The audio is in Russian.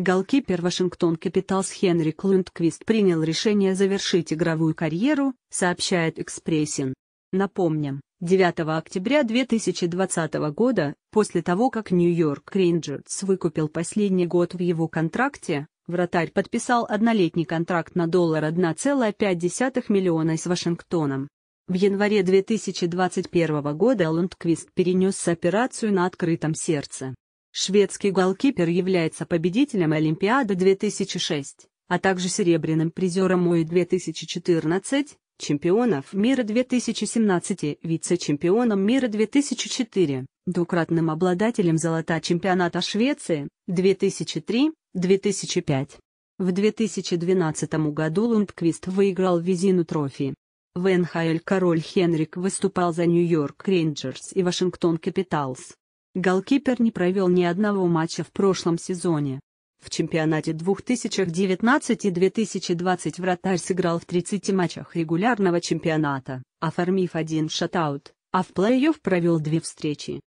Голкипер Вашингтон Капиталс Хенрик Лундквист принял решение завершить игровую карьеру, сообщает Экспрессин. Напомним, 9 октября 2020 года, после того как Нью-Йорк Рейнджерс выкупил последний год в его контракте, вратарь подписал однолетний контракт на доллар 1,5 миллиона с Вашингтоном. В январе 2021 года Лундквист перенес операцию на открытом сердце. Шведский голкипер является победителем Олимпиады 2006, а также серебряным призером ОИ 2014, чемпионов мира 2017 и вице-чемпионом мира 2004, двукратным обладателем золота чемпионата Швеции 2003-2005. В 2012 году Лундквист выиграл Визину трофи. В НХЛ король Хенрик выступал за Нью-Йорк Рейнджерс и Вашингтон Капиталс голкипер не провел ни одного матча в прошлом сезоне. В чемпионате 2019 и 2020 вратарь сыграл в 30 матчах регулярного чемпионата, оформив один шатаут, а в плей-офф провел две встречи.